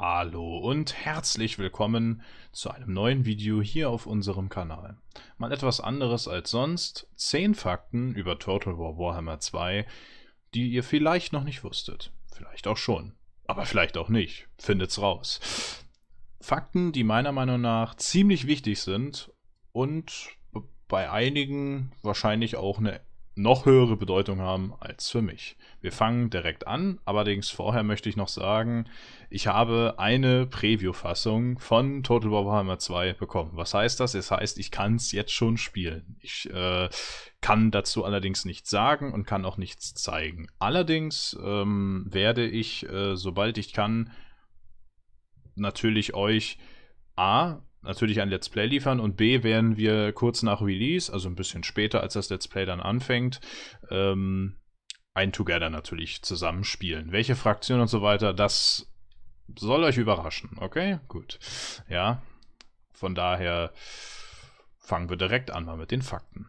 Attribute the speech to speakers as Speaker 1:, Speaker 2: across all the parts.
Speaker 1: Hallo und herzlich willkommen zu einem neuen Video hier auf unserem Kanal. Mal etwas anderes als sonst, 10 Fakten über Total War Warhammer 2, die ihr vielleicht noch nicht wusstet. Vielleicht auch schon, aber vielleicht auch nicht. Findet's raus. Fakten, die meiner Meinung nach ziemlich wichtig sind und bei einigen wahrscheinlich auch eine noch höhere Bedeutung haben als für mich. Wir fangen direkt an, allerdings vorher möchte ich noch sagen, ich habe eine Preview-Fassung von Total Warhammer 2 bekommen. Was heißt das? Es heißt, ich kann es jetzt schon spielen. Ich äh, kann dazu allerdings nichts sagen und kann auch nichts zeigen. Allerdings ähm, werde ich, äh, sobald ich kann, natürlich euch A, natürlich ein Let's Play liefern und B werden wir kurz nach Release, also ein bisschen später, als das Let's Play dann anfängt, ähm, ein Together natürlich zusammenspielen. Welche Fraktion und so weiter, das soll euch überraschen, okay? Gut. Ja, von daher fangen wir direkt an mal mit den Fakten.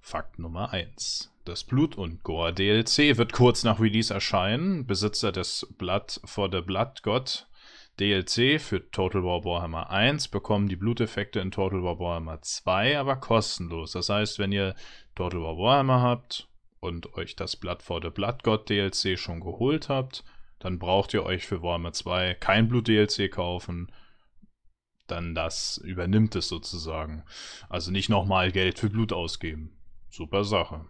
Speaker 1: Fakt Nummer 1. Das Blut und Gore DLC wird kurz nach Release erscheinen. Besitzer des Blood for the Blood God DLC für Total War Warhammer 1 bekommen die Bluteffekte in Total War Warhammer 2 aber kostenlos. Das heißt, wenn ihr Total War Warhammer habt und euch das Blood for the Blood God DLC schon geholt habt, dann braucht ihr euch für Warhammer 2 kein Blut DLC kaufen. Dann das übernimmt es sozusagen. Also nicht nochmal Geld für Blut ausgeben. Super Sache.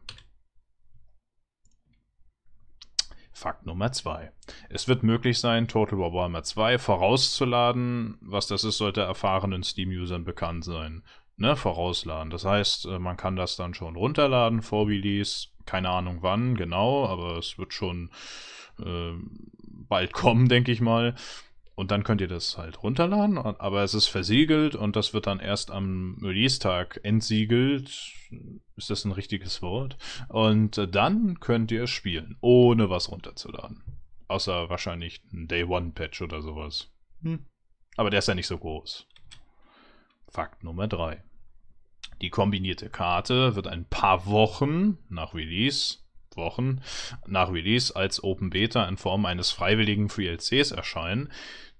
Speaker 1: Fakt Nummer 2. Es wird möglich sein, Total War Warhammer 2 vorauszuladen. Was das ist, sollte erfahrenen Steam-Usern bekannt sein. Ne, vorausladen. Das heißt, äh, man kann das dann schon runterladen vor Release. Keine Ahnung wann genau, aber es wird schon äh, bald kommen, denke ich mal. Und dann könnt ihr das halt runterladen, aber es ist versiegelt und das wird dann erst am Release-Tag entsiegelt. Ist das ein richtiges Wort? Und dann könnt ihr es spielen, ohne was runterzuladen. Außer wahrscheinlich ein Day-One-Patch oder sowas. Hm. Aber der ist ja nicht so groß. Fakt Nummer 3. Die kombinierte Karte wird ein paar Wochen nach Release Wochen nach Release als Open Beta in Form eines freiwilligen VLCs erscheinen.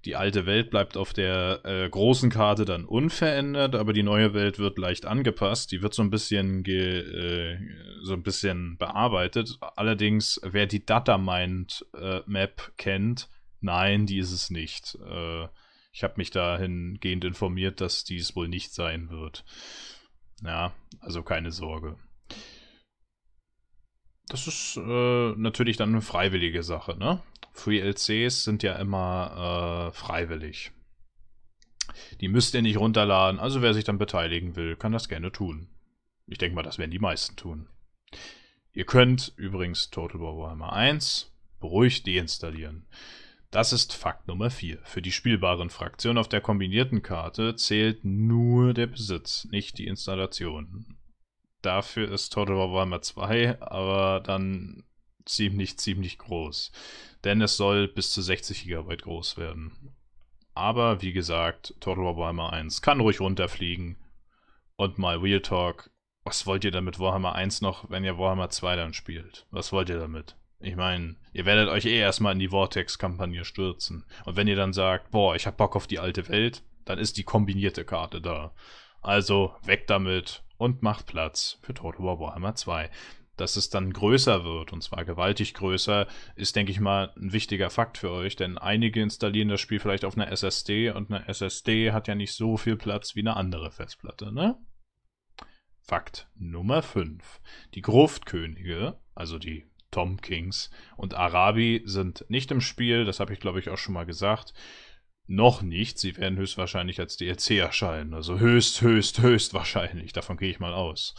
Speaker 1: Die alte Welt bleibt auf der äh, großen Karte dann unverändert, aber die neue Welt wird leicht angepasst. Die wird so ein bisschen ge, äh, so ein bisschen bearbeitet. Allerdings, wer die Datamind äh, Map kennt, nein, die ist es nicht. Äh, ich habe mich dahingehend informiert, dass dies wohl nicht sein wird. Ja, also keine Sorge das ist äh, natürlich dann eine freiwillige Sache, ne? Free LCs sind ja immer äh, freiwillig. Die müsst ihr nicht runterladen, also wer sich dann beteiligen will, kann das gerne tun. Ich denke mal, das werden die meisten tun. Ihr könnt übrigens Total War Warhammer 1 beruhigt deinstallieren. Das ist Fakt Nummer 4. Für die spielbaren Fraktionen auf der kombinierten Karte zählt nur der Besitz, nicht die Installation dafür ist Total Warhammer 2 aber dann ziemlich, ziemlich groß. Denn es soll bis zu 60 GB groß werden. Aber wie gesagt, Total Warhammer 1 kann ruhig runterfliegen. Und mal Real Talk. Was wollt ihr denn mit Warhammer 1 noch, wenn ihr Warhammer 2 dann spielt? Was wollt ihr damit? Ich meine, ihr werdet euch eh erstmal in die Vortex-Kampagne stürzen. Und wenn ihr dann sagt, boah, ich hab Bock auf die alte Welt, dann ist die kombinierte Karte da. Also weg damit und macht Platz für Total War Warhammer 2. Dass es dann größer wird, und zwar gewaltig größer, ist, denke ich mal, ein wichtiger Fakt für euch, denn einige installieren das Spiel vielleicht auf einer SSD und eine SSD hat ja nicht so viel Platz wie eine andere Festplatte, ne? Fakt Nummer 5. Die Gruftkönige, also die Tom Kings und Arabi sind nicht im Spiel, das habe ich glaube ich auch schon mal gesagt. Noch nicht. Sie werden höchstwahrscheinlich als DLC erscheinen. Also höchst, höchst, höchst wahrscheinlich. Davon gehe ich mal aus.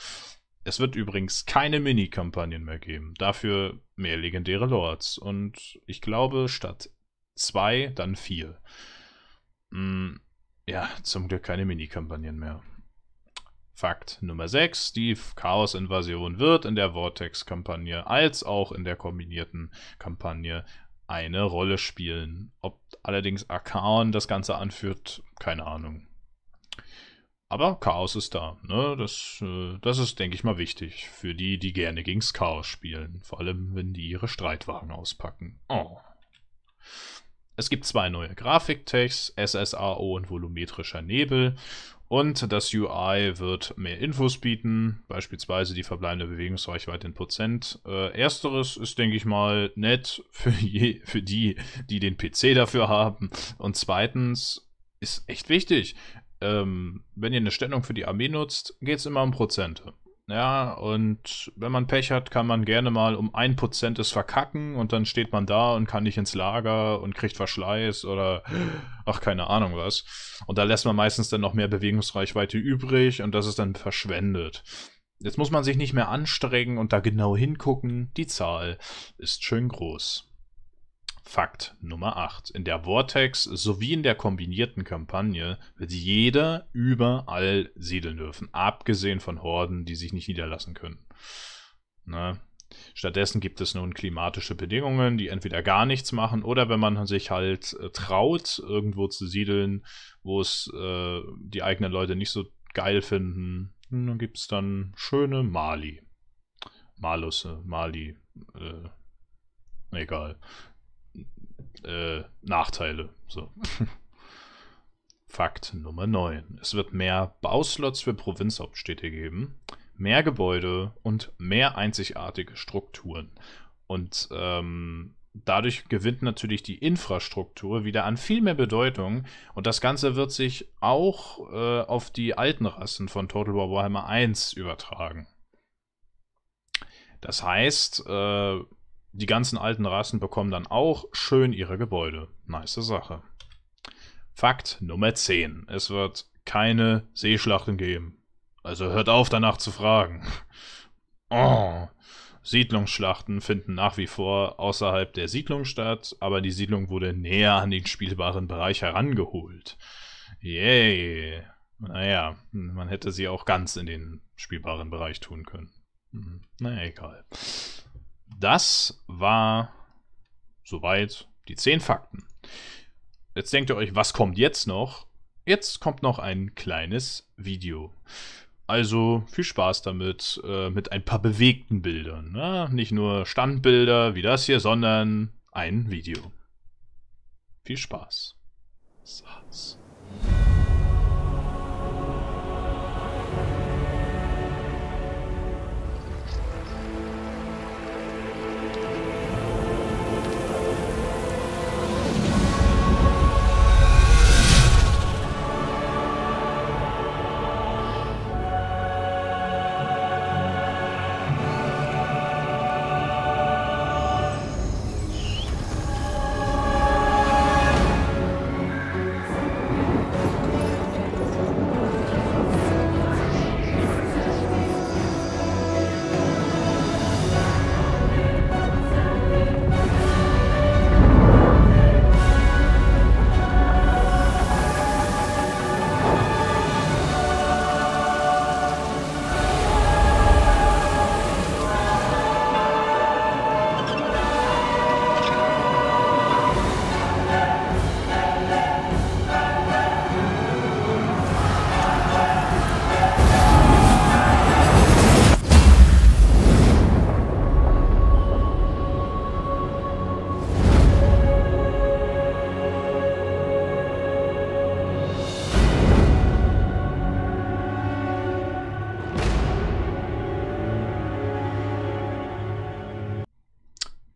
Speaker 1: Es wird übrigens keine Mini-Kampagnen mehr geben. Dafür mehr legendäre Lords. Und ich glaube, statt zwei, dann vier. Hm, ja, zum Glück keine Mini-Kampagnen mehr. Fakt Nummer 6, die Chaos-Invasion wird in der Vortex-Kampagne als auch in der kombinierten Kampagne eine Rolle spielen. Ob allerdings Arkan das Ganze anführt, keine Ahnung. Aber Chaos ist da. Ne? Das, äh, das ist, denke ich mal, wichtig für die, die gerne gegen Chaos spielen. Vor allem, wenn die ihre Streitwagen auspacken. Oh. Es gibt zwei neue Grafiktext, SSAO und volumetrischer Nebel. Und das UI wird mehr Infos bieten, beispielsweise die verbleibende Bewegungsreichweite in Prozent. Äh, ersteres ist, denke ich mal, nett für, je, für die, die den PC dafür haben. Und zweitens ist echt wichtig, ähm, wenn ihr eine Stellung für die Armee nutzt, geht es immer um Prozente. Ja, und wenn man Pech hat, kann man gerne mal um ein Prozent es verkacken und dann steht man da und kann nicht ins Lager und kriegt Verschleiß oder ach, keine Ahnung was. Und da lässt man meistens dann noch mehr Bewegungsreichweite übrig und das ist dann verschwendet. Jetzt muss man sich nicht mehr anstrengen und da genau hingucken. Die Zahl ist schön groß. Fakt Nummer 8. In der Vortex sowie in der kombinierten Kampagne wird jeder überall siedeln dürfen, abgesehen von Horden, die sich nicht niederlassen können. Ne? Stattdessen gibt es nun klimatische Bedingungen, die entweder gar nichts machen oder wenn man sich halt äh, traut, irgendwo zu siedeln, wo es äh, die eigenen Leute nicht so geil finden, dann gibt es dann schöne Mali. Malusse, Mali, äh, egal äh, Nachteile. So. Fakt Nummer 9. Es wird mehr Bauslots für Provinzhauptstädte geben, mehr Gebäude und mehr einzigartige Strukturen. Und ähm, dadurch gewinnt natürlich die Infrastruktur wieder an viel mehr Bedeutung und das Ganze wird sich auch äh, auf die alten Rassen von Total War Warhammer 1 übertragen. Das heißt, äh, die ganzen alten Rassen bekommen dann auch schön ihre Gebäude. Nice Sache. Fakt Nummer 10. Es wird keine Seeschlachten geben. Also hört auf, danach zu fragen. Oh. Siedlungsschlachten finden nach wie vor außerhalb der Siedlung statt, aber die Siedlung wurde näher an den spielbaren Bereich herangeholt. Yay. Naja, man hätte sie auch ganz in den spielbaren Bereich tun können. Hm, na naja, egal das war soweit die 10 Fakten. Jetzt denkt ihr euch, was kommt jetzt noch? Jetzt kommt noch ein kleines Video. Also viel Spaß damit, äh, mit ein paar bewegten Bildern. Ne? Nicht nur Standbilder wie das hier, sondern ein Video. Viel Spaß. Satz.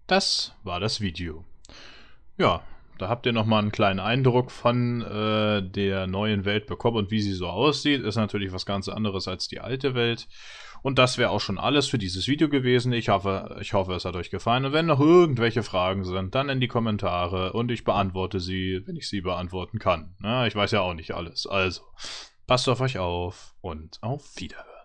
Speaker 1: Das war das Video. Ja, da habt ihr nochmal einen kleinen Eindruck von äh, der neuen Welt bekommen und wie sie so aussieht. Ist natürlich was ganz anderes als die alte Welt. Und das wäre auch schon alles für dieses Video gewesen. Ich hoffe, ich hoffe, es hat euch gefallen. Und wenn noch irgendwelche Fragen sind, dann in die Kommentare und ich beantworte sie, wenn ich sie beantworten kann. Na, ich weiß ja auch nicht alles. Also, passt auf euch auf und auf Wiederhören.